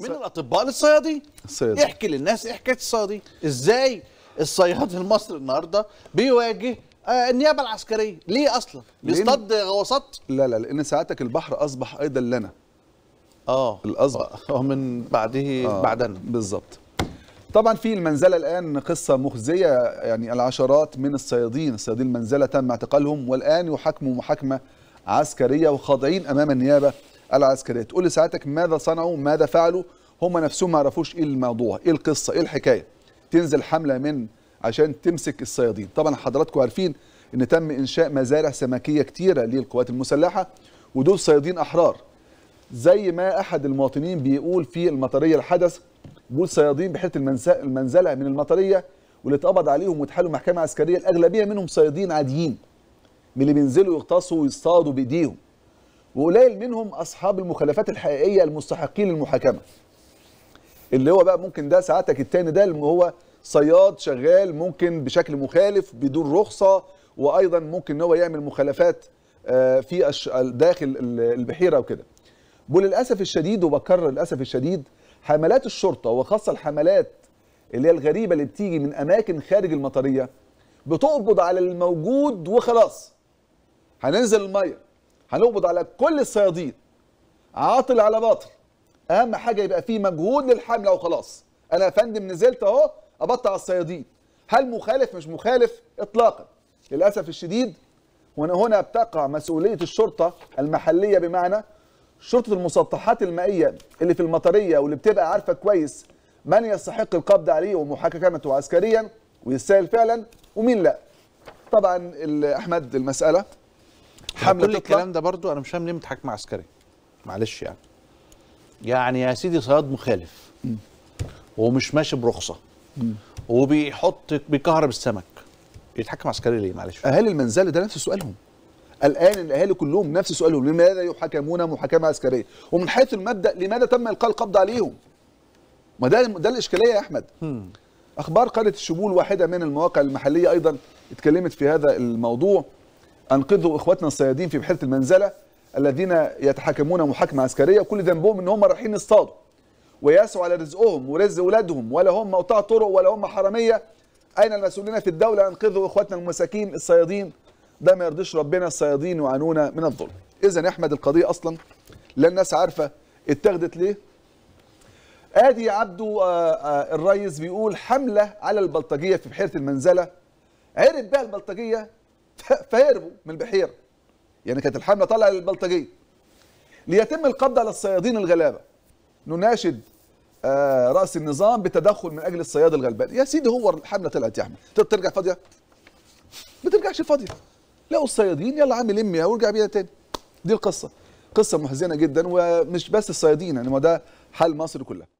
من الاطباء للصيادين الصيادين احكي للناس ايه حكايه الصيادين ازاي الصياد المصري النهارده بيواجه آه، النيابه العسكريه ليه اصلا بيصطاد غواصات لا لا لان ساعتك البحر اصبح ايضا لنا اه الاصبح آه،, اه من بعده آه. بعدنا بالظبط طبعا في المنزله الان قصه مخزيه يعني العشرات من الصيادين الصيادين المنزله تم اعتقالهم والان يحاكموا محاكمه عسكريه وخاضعين امام النيابه العسكريه تقول لي ساعتك ماذا صنعوا ماذا فعلوا هم نفسهم ما عرفوش ايه الموضوع ايه القصه ايه الحكايه تنزل حمله من عشان تمسك الصيادين طبعا حضراتكم عارفين ان تم انشاء مزارع سمكيه كتيره للقوات المسلحه ودول صيادين احرار زي ما احد المواطنين بيقول في المطريه الحدث بيقول صيادين بحيره المنزله من المطريه واللي اتقبض عليهم واتحالوا محكمه عسكريه الاغلبيه منهم صيادين عاديين من اللي بينزلوا يغطسوا ويصطادوا بايديهم وقليل منهم اصحاب المخالفات الحقيقيه المستحقين للمحاكمه اللي هو بقى ممكن ده سعادتك الثاني ده اللي هو صياد شغال ممكن بشكل مخالف بدون رخصه وايضا ممكن ان هو يعمل مخالفات آه، في داخل البحيره وكده وللاسف الشديد وبكرر للاسف الشديد حملات الشرطه وخاصه الحملات اللي هي الغريبه اللي بتيجي من اماكن خارج المطريه بتقبض على الموجود وخلاص هننزل الميه هنقبض على كل الصيادين عاطل على باطل اهم حاجه يبقى في مجهود للحمله وخلاص انا يا فندم نزلت اهو ابطل على الصيادين هل مخالف مش مخالف اطلاقا للاسف الشديد وهنا هنا بتقع مسؤوليه الشرطه المحليه بمعنى شرطه المسطحات المائيه اللي في المطريه واللي بتبقى عارفه كويس من يستحق القبض عليه ومحاكمته عسكريا ويستاهل فعلا ومين لا طبعا احمد المساله حمله كل الكلام ده برضو انا مش فاهم ليه متحكم عسكري معلش يعني يعني يا سيدي صياد مخالف ومش ماشي برخصه وبيحط بيكهرب السمك يتحكم عسكري ليه معلش اهالي المنزله ده نفس سؤالهم الان الاهالي كلهم نفس سؤالهم لماذا يحاكمون محاكمه عسكريه ومن حيث المبدا لماذا تم القاء القبض عليهم ما ده ده الاشكاليه يا احمد اخبار قناه الشمول واحده من المواقع المحليه ايضا اتكلمت في هذا الموضوع انقذوا اخواتنا الصيادين في بحيره المنزله الذين يتحاكمون محاكمه عسكريه وكل ذنبهم ان هم رايحين يصطادوا وياسوا على رزقهم ورزق اولادهم ولا هم مقطع طرق ولا هم حراميه اين المسؤولين في الدوله انقذوا اخواتنا المساكين الصيادين ده ما يرضيش ربنا الصيادين يعانون من الظلم اذا احمد القضيه اصلا لا الناس عارفه اتخذت ليه ادي عبده آه، آه، الريس بيقول حمله على البلطجيه في بحيره المنزله عرف بها البلطجيه فهربوا من البحيره يعني كانت الحمله طالعه للبلطجيه ليتم القبض على الصيادين الغلابه نناشد آه راس النظام بتدخل من اجل الصياد الغلبان يا سيدي هو الحمله طلعت يا احمد ترجع فاضيه ما ترجعش فاضيه لقوا الصيادين يلا عم لمها وارجع بيها تاني دي القصه قصه محزنه جدا ومش بس الصيادين يعني ما ده حال مصر كلها